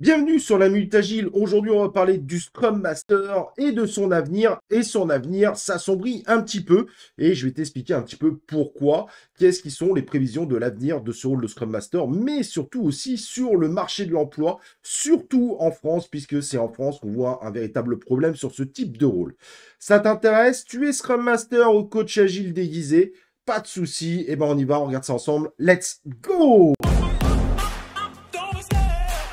Bienvenue sur la Minute Agile. Aujourd'hui, on va parler du Scrum Master et de son avenir. Et son avenir s'assombrit un petit peu. Et je vais t'expliquer un petit peu pourquoi, qu'est-ce qui sont les prévisions de l'avenir de ce rôle de Scrum Master, mais surtout aussi sur le marché de l'emploi, surtout en France, puisque c'est en France qu'on voit un véritable problème sur ce type de rôle. Ça t'intéresse Tu es Scrum Master ou coach agile déguisé Pas de souci. et eh ben, on y va, on regarde ça ensemble. Let's go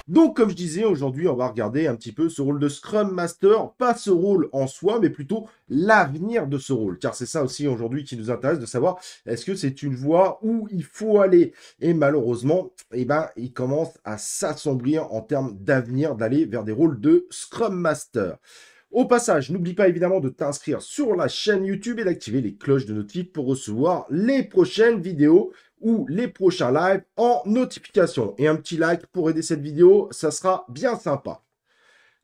donc, comme je disais, aujourd'hui, on va regarder un petit peu ce rôle de Scrum Master, pas ce rôle en soi, mais plutôt l'avenir de ce rôle. Car c'est ça aussi aujourd'hui qui nous intéresse, de savoir est-ce que c'est une voie où il faut aller. Et malheureusement, eh ben, il commence à s'assombrir en termes d'avenir, d'aller vers des rôles de Scrum Master. Au passage, n'oublie pas évidemment de t'inscrire sur la chaîne YouTube et d'activer les cloches de notif pour recevoir les prochaines vidéos ou les prochains lives en notification. Et un petit like pour aider cette vidéo, ça sera bien sympa.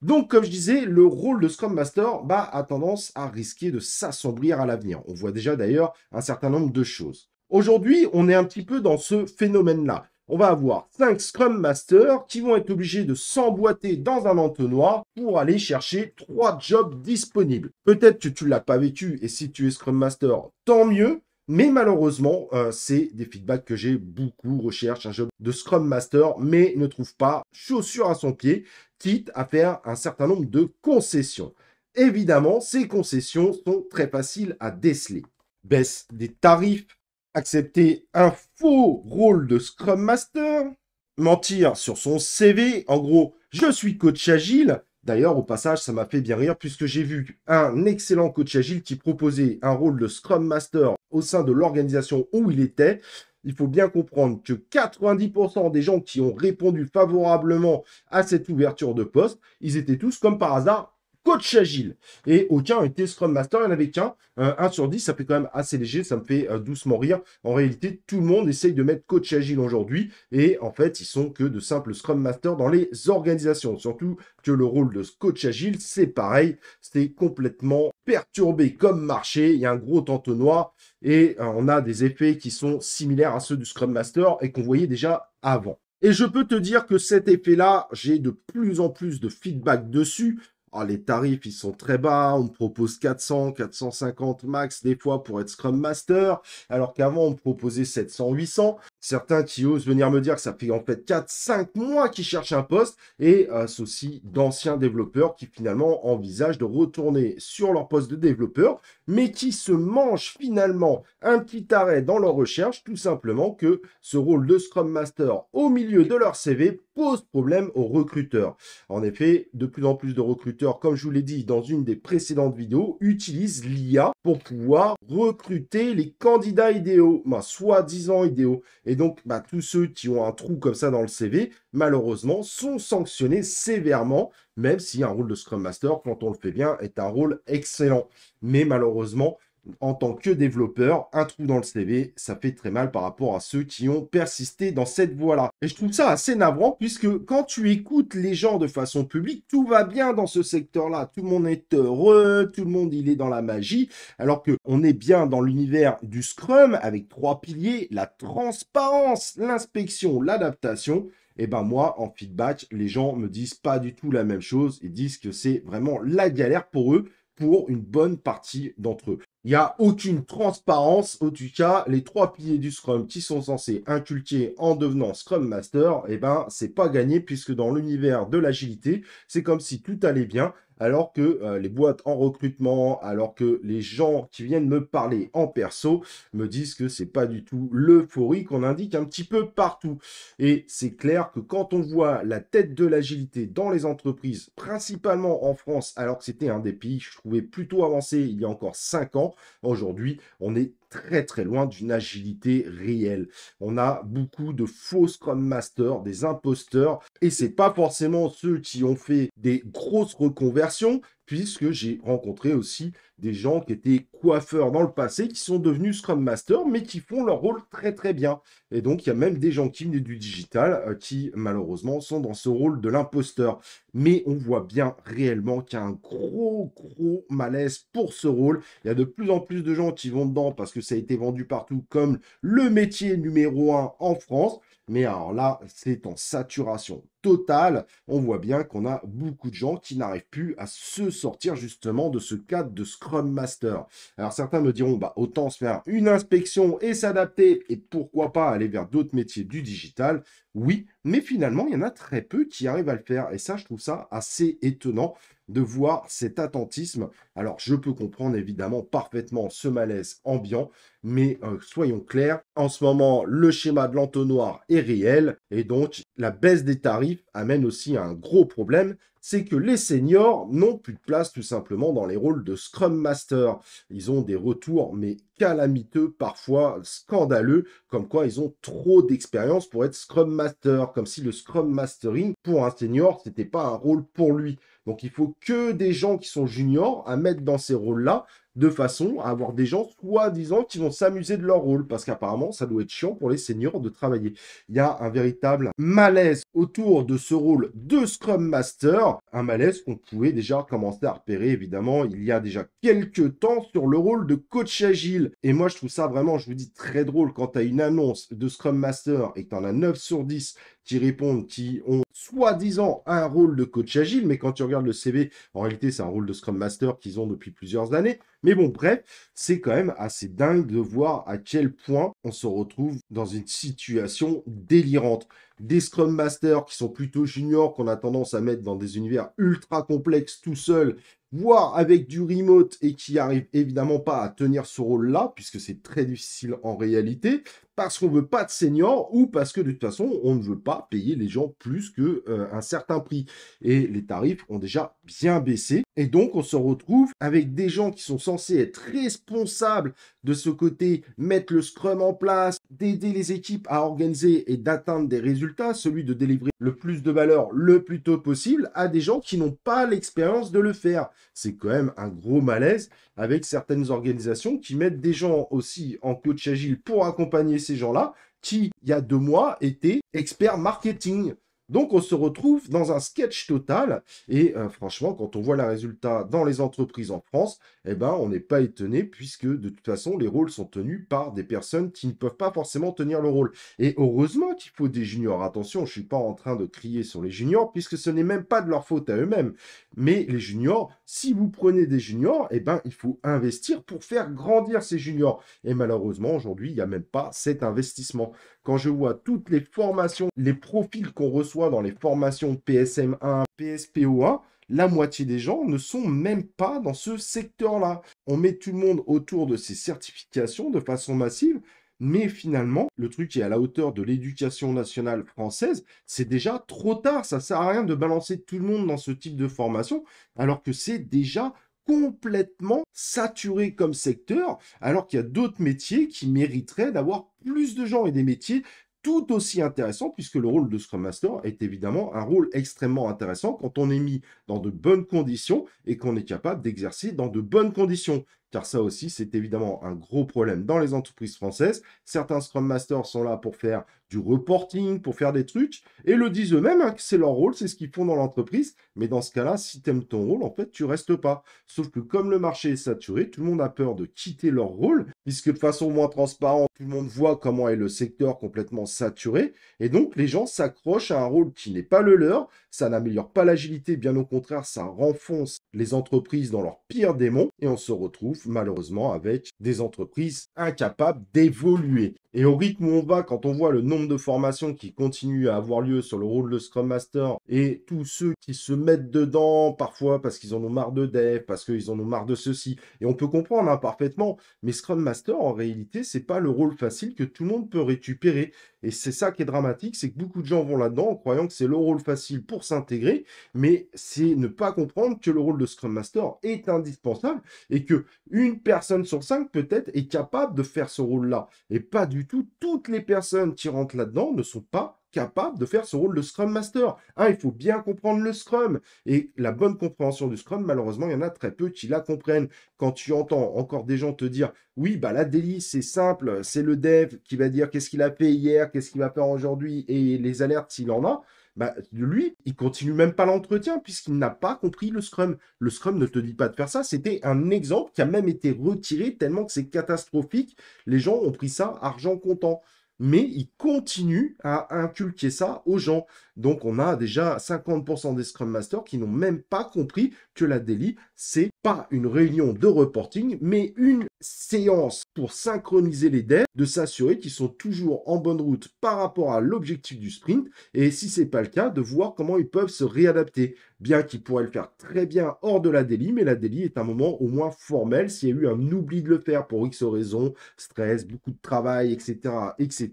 Donc, comme je disais, le rôle de Scrum Master bah, a tendance à risquer de s'assombrir à l'avenir. On voit déjà d'ailleurs un certain nombre de choses. Aujourd'hui, on est un petit peu dans ce phénomène-là. On va avoir 5 Scrum Masters qui vont être obligés de s'emboîter dans un entonnoir pour aller chercher trois jobs disponibles. Peut-être que tu l'as pas vécu et si tu es Scrum Master, tant mieux. Mais malheureusement, euh, c'est des feedbacks que j'ai beaucoup recherché. un job de Scrum Master, mais ne trouve pas chaussure à son pied, quitte à faire un certain nombre de concessions. Évidemment, ces concessions sont très faciles à déceler. Baisse des tarifs, accepter un faux rôle de Scrum Master, mentir sur son CV, en gros, je suis coach agile, D'ailleurs, au passage, ça m'a fait bien rire puisque j'ai vu un excellent coach agile qui proposait un rôle de Scrum Master au sein de l'organisation où il était. Il faut bien comprendre que 90% des gens qui ont répondu favorablement à cette ouverture de poste, ils étaient tous, comme par hasard, coach agile. Et aucun était Scrum Master, il n'y en avait qu'un. Euh, un sur 10, ça fait quand même assez léger, ça me fait euh, doucement rire. En réalité, tout le monde essaye de mettre coach agile aujourd'hui. Et en fait, ils sont que de simples Scrum Master dans les organisations. Surtout que le rôle de coach agile, c'est pareil, c'est complètement perturbé comme marché. Il y a un gros entonnoir et euh, on a des effets qui sont similaires à ceux du Scrum Master et qu'on voyait déjà avant. Et je peux te dire que cet effet-là, j'ai de plus en plus de feedback dessus. Ah, les tarifs, ils sont très bas. On propose 400, 450 max des fois pour être Scrum Master, alors qu'avant, on proposait 700, 800. Certains qui osent venir me dire que ça fait en fait 4, 5 mois qu'ils cherchent un poste et aussi d'anciens développeurs qui finalement envisagent de retourner sur leur poste de développeur, mais qui se mangent finalement un petit arrêt dans leur recherche, tout simplement que ce rôle de Scrum Master au milieu de leur CV pose problème aux recruteurs. En effet, de plus en plus de recruteurs, comme je vous l'ai dit dans une des précédentes vidéos, utilisent l'IA pour pouvoir recruter les candidats idéaux, soit soi-disant idéaux. Et donc, bah, tous ceux qui ont un trou comme ça dans le CV, malheureusement, sont sanctionnés sévèrement, même si un rôle de Scrum Master, quand on le fait bien, est un rôle excellent. Mais malheureusement, en tant que développeur, un trou dans le CV, ça fait très mal par rapport à ceux qui ont persisté dans cette voie-là. Et je trouve ça assez navrant puisque quand tu écoutes les gens de façon publique, tout va bien dans ce secteur-là. Tout le monde est heureux, tout le monde il est dans la magie, alors que on est bien dans l'univers du Scrum avec trois piliers, la transparence, l'inspection, l'adaptation et eh ben moi, en feedback, les gens me disent pas du tout la même chose. Ils disent que c'est vraiment la galère pour eux, pour une bonne partie d'entre eux. Il n'y a aucune transparence, au tout cas, les trois piliers du Scrum qui sont censés inculquer en devenant Scrum Master, eh ben, c'est pas gagné puisque dans l'univers de l'agilité, c'est comme si tout allait bien, alors que euh, les boîtes en recrutement, alors que les gens qui viennent me parler en perso me disent que c'est pas du tout l'euphorie qu'on indique un petit peu partout. Et c'est clair que quand on voit la tête de l'agilité dans les entreprises, principalement en France, alors que c'était un des pays que je trouvais plutôt avancé il y a encore 5 ans, aujourd'hui on est très très loin d'une agilité réelle. On a beaucoup de faux Scrum Masters, des imposteurs, et c'est pas forcément ceux qui ont fait des grosses reconversions, puisque j'ai rencontré aussi des gens qui étaient coiffeurs dans le passé, qui sont devenus Scrum Master, mais qui font leur rôle très très bien. Et donc, il y a même des gens qui viennent du digital, euh, qui malheureusement sont dans ce rôle de l'imposteur. Mais on voit bien réellement qu'il y a un gros gros malaise pour ce rôle. Il y a de plus en plus de gens qui vont dedans parce que ça a été vendu partout comme le métier numéro un en France. Mais alors là, c'est en saturation totale. On voit bien qu'on a beaucoup de gens qui n'arrivent plus à se sortir justement de ce cadre de Scrum Master. Alors certains me diront, bah, autant se faire une inspection et s'adapter et pourquoi pas aller vers d'autres métiers du digital. Oui, mais finalement, il y en a très peu qui arrivent à le faire. Et ça, je trouve ça assez étonnant de voir cet attentisme. Alors, je peux comprendre évidemment parfaitement ce malaise ambiant, mais euh, soyons clairs, en ce moment, le schéma de l'entonnoir est réel, et donc la baisse des tarifs amène aussi à un gros problème, c'est que les seniors n'ont plus de place tout simplement dans les rôles de Scrum Master. Ils ont des retours, mais calamiteux, parfois scandaleux, comme quoi ils ont trop d'expérience pour être Scrum Master, comme si le Scrum Mastering pour un senior, n'était pas un rôle pour lui. Donc il faut que des gens qui sont juniors à mettre dans ces rôles-là de façon à avoir des gens soi-disant qui vont s'amuser de leur rôle, parce qu'apparemment, ça doit être chiant pour les seniors de travailler. Il y a un véritable malaise autour de ce rôle de Scrum Master, un malaise qu'on pouvait déjà commencer à repérer, évidemment, il y a déjà quelques temps sur le rôle de coach agile. Et moi, je trouve ça vraiment, je vous dis, très drôle quand tu as une annonce de Scrum Master et que tu en as 9 sur 10 qui répondent, qui ont soi-disant un rôle de coach agile, mais quand tu regardes le CV, en réalité, c'est un rôle de Scrum Master qu'ils ont depuis plusieurs années. Mais bon, bref, c'est quand même assez dingue de voir à quel point on se retrouve dans une situation délirante. Des Scrum Masters qui sont plutôt juniors, qu'on a tendance à mettre dans des univers ultra complexes tout seuls voire avec du remote et qui arrive évidemment pas à tenir ce rôle-là, puisque c'est très difficile en réalité, parce qu'on veut pas de seniors ou parce que de toute façon, on ne veut pas payer les gens plus que euh, un certain prix. Et les tarifs ont déjà bien baissé. Et donc, on se retrouve avec des gens qui sont censés être responsables de ce côté, mettre le Scrum en place, d'aider les équipes à organiser et d'atteindre des résultats, celui de délivrer le plus de valeur le plus tôt possible à des gens qui n'ont pas l'expérience de le faire. C'est quand même un gros malaise avec certaines organisations qui mettent des gens aussi en coach agile pour accompagner ces gens-là qui, il y a deux mois, étaient experts marketing. Donc on se retrouve dans un sketch total. Et euh, franchement, quand on voit le résultat dans les entreprises en France, eh ben, on n'est pas étonné puisque de toute façon, les rôles sont tenus par des personnes qui ne peuvent pas forcément tenir le rôle. Et heureusement qu'il faut des juniors. Attention, je ne suis pas en train de crier sur les juniors puisque ce n'est même pas de leur faute à eux-mêmes. Mais les juniors, si vous prenez des juniors, eh ben, il faut investir pour faire grandir ces juniors. Et malheureusement, aujourd'hui, il n'y a même pas cet investissement quand je vois toutes les formations, les profils qu'on reçoit dans les formations PSM1, PSPO1, la moitié des gens ne sont même pas dans ce secteur-là. On met tout le monde autour de ces certifications de façon massive, mais finalement, le truc est à la hauteur de l'éducation nationale française, c'est déjà trop tard. Ça sert à rien de balancer tout le monde dans ce type de formation, alors que c'est déjà complètement saturé comme secteur, alors qu'il y a d'autres métiers qui mériteraient d'avoir plus de gens et des métiers tout aussi intéressants, puisque le rôle de Scrum Master est évidemment un rôle extrêmement intéressant quand on est mis dans de bonnes conditions et qu'on est capable d'exercer dans de bonnes conditions car ça aussi, c'est évidemment un gros problème dans les entreprises françaises. Certains Scrum Masters sont là pour faire du reporting, pour faire des trucs, et le disent eux-mêmes, hein, c'est leur rôle, c'est ce qu'ils font dans l'entreprise. Mais dans ce cas-là, si tu aimes ton rôle, en fait, tu restes pas. Sauf que comme le marché est saturé, tout le monde a peur de quitter leur rôle, puisque de façon moins transparente, tout le monde voit comment est le secteur complètement saturé, et donc les gens s'accrochent à un rôle qui n'est pas le leur, ça n'améliore pas l'agilité, bien au contraire, ça renfonce les entreprises dans leur pire démon, et on se retrouve malheureusement avec des entreprises incapables d'évoluer. Et au rythme où on va, quand on voit le nombre de formations qui continuent à avoir lieu sur le rôle de Scrum Master et tous ceux qui se mettent dedans parfois parce qu'ils en ont marre de dev, parce qu'ils en ont marre de ceci, et on peut comprendre hein, parfaitement, mais Scrum Master en réalité, c'est pas le rôle facile que tout le monde peut récupérer. Et c'est ça qui est dramatique, c'est que beaucoup de gens vont là-dedans en croyant que c'est le rôle facile pour s'intégrer, mais c'est ne pas comprendre que le rôle de Scrum Master est indispensable et que une personne sur cinq peut-être est capable de faire ce rôle-là et pas du tout. Toutes les personnes qui rentrent là-dedans ne sont pas capables de faire ce rôle de Scrum Master. Hein, il faut bien comprendre le Scrum. Et la bonne compréhension du Scrum, malheureusement, il y en a très peu qui la comprennent. Quand tu entends encore des gens te dire « Oui, bah la délice, c'est simple. C'est le dev qui va dire qu'est-ce qu'il a fait hier, qu'est-ce qu'il va faire aujourd'hui et les alertes s'il en a. » Bah, lui, il continue même pas l'entretien puisqu'il n'a pas compris le Scrum. Le Scrum ne te dit pas de faire ça. C'était un exemple qui a même été retiré tellement que c'est catastrophique. Les gens ont pris ça argent comptant mais il continue à inculquer ça aux gens. Donc on a déjà 50% des Scrum Masters qui n'ont même pas compris que la daily, c'est pas une réunion de reporting, mais une séance pour synchroniser les devs, de s'assurer qu'ils sont toujours en bonne route par rapport à l'objectif du sprint, et si c'est pas le cas, de voir comment ils peuvent se réadapter. Bien qu'ils pourraient le faire très bien hors de la daily, mais la daily est un moment au moins formel s'il y a eu un oubli de le faire pour X raison, stress, beaucoup de travail, etc., etc.,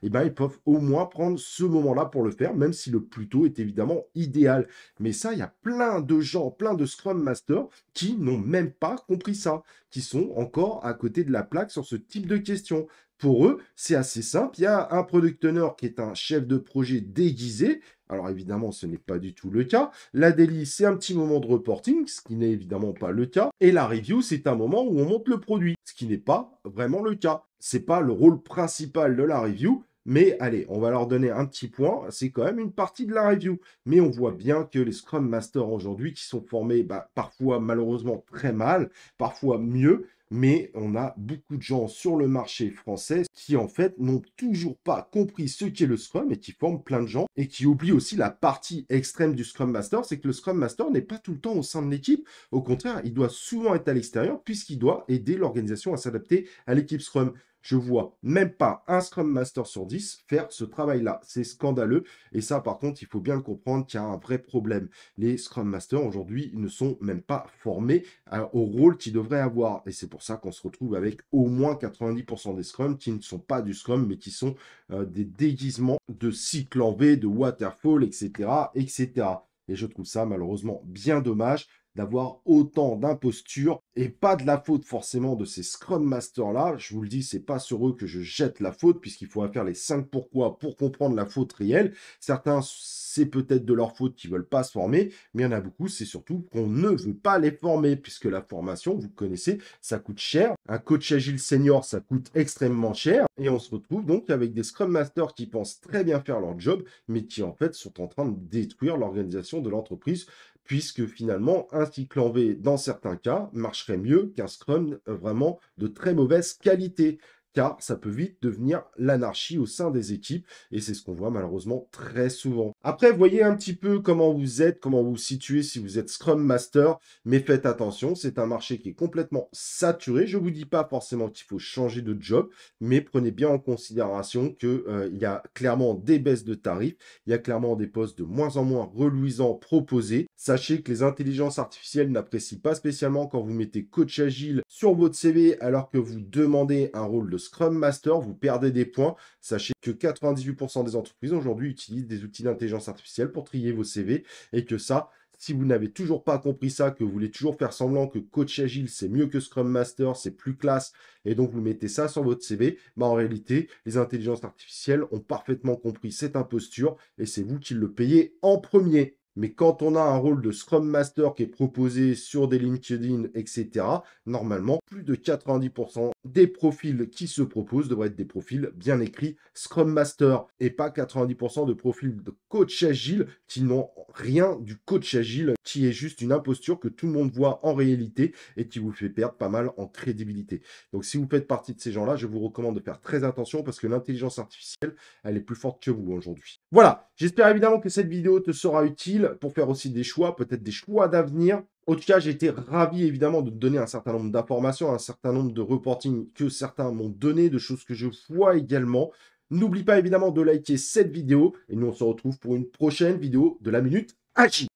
et eh bien ils peuvent au moins prendre ce moment-là pour le faire, même si le plus tôt est évidemment idéal. Mais ça, il y a plein de gens, plein de Scrum Masters qui n'ont même pas compris ça, qui sont encore à côté de la plaque sur ce type de questions. Pour eux, c'est assez simple. Il y a un product owner qui est un chef de projet déguisé. Alors évidemment, ce n'est pas du tout le cas. La daily, c'est un petit moment de reporting, ce qui n'est évidemment pas le cas. Et la review, c'est un moment où on monte le produit, ce qui n'est pas vraiment le cas. C'est pas le rôle principal de la review. Mais allez, on va leur donner un petit point. C'est quand même une partie de la review. Mais on voit bien que les Scrum Masters aujourd'hui, qui sont formés bah, parfois malheureusement très mal, parfois mieux, mais on a beaucoup de gens sur le marché français qui en fait n'ont toujours pas compris ce qu'est le Scrum et qui forment plein de gens et qui oublient aussi la partie extrême du Scrum Master, c'est que le Scrum Master n'est pas tout le temps au sein de l'équipe, au contraire, il doit souvent être à l'extérieur puisqu'il doit aider l'organisation à s'adapter à l'équipe Scrum. Je vois même pas un Scrum Master sur 10 faire ce travail-là. C'est scandaleux. Et ça, par contre, il faut bien le comprendre qu'il y a un vrai problème. Les Scrum Masters, aujourd'hui, ne sont même pas formés euh, au rôle qu'ils devraient avoir. Et c'est pour ça qu'on se retrouve avec au moins 90% des Scrum qui ne sont pas du Scrum, mais qui sont euh, des déguisements de cycle en V, de waterfall, etc., etc. Et je trouve ça malheureusement bien dommage d'avoir autant d'impostures et pas de la faute forcément de ces Scrum Masters là. Je vous le dis, c'est pas sur eux que je jette la faute puisqu'il faut faire les cinq pourquoi pour comprendre la faute réelle. Certains, c'est peut-être de leur faute qu'ils veulent pas se former, mais il y en a beaucoup, c'est surtout qu'on ne veut pas les former puisque la formation, vous connaissez, ça coûte cher. Un coach agile senior, ça coûte extrêmement cher et on se retrouve donc avec des Scrum Masters qui pensent très bien faire leur job mais qui en fait sont en train de détruire l'organisation de l'entreprise puisque finalement un V dans certains cas, marcherait mieux qu'un Scrum euh, vraiment de très mauvaise qualité ça peut vite devenir l'anarchie au sein des équipes, et c'est ce qu'on voit malheureusement très souvent. Après, voyez un petit peu comment vous êtes, comment vous situez si vous êtes Scrum Master, mais faites attention, c'est un marché qui est complètement saturé. Je vous dis pas forcément qu'il faut changer de job, mais prenez bien en considération que euh, il y a clairement des baisses de tarifs, il y a clairement des postes de moins en moins reluisants proposés. Sachez que les intelligences artificielles n'apprécient pas spécialement quand vous mettez coach agile sur votre CV alors que vous demandez un rôle de Scrum Master, vous perdez des points. Sachez que 98% des entreprises aujourd'hui utilisent des outils d'intelligence artificielle pour trier vos CV et que ça, si vous n'avez toujours pas compris ça, que vous voulez toujours faire semblant que coach agile c'est mieux que Scrum Master, c'est plus classe, et donc vous mettez ça sur votre CV, bah en réalité, les intelligences artificielles ont parfaitement compris cette imposture et c'est vous qui le payez en premier. Mais quand on a un rôle de Scrum Master qui est proposé sur des LinkedIn, etc., normalement, plus de 90% des profils qui se proposent devraient être des profils bien écrits Scrum Master et pas 90% de profils de coach agile qui n'ont rien du coach agile, qui est juste une imposture que tout le monde voit en réalité et qui vous fait perdre pas mal en crédibilité. Donc si vous faites partie de ces gens-là, je vous recommande de faire très attention parce que l'intelligence artificielle, elle est plus forte que vous aujourd'hui. Voilà, j'espère évidemment que cette vidéo te sera utile pour faire aussi des choix, peut-être des choix d'avenir. En tout cas, j'ai été ravi évidemment de te donner un certain nombre d'informations, un certain nombre de reporting que certains m'ont donné, de choses que je vois également. N'oublie pas évidemment de liker cette vidéo et nous on se retrouve pour une prochaine vidéo de la minute hachi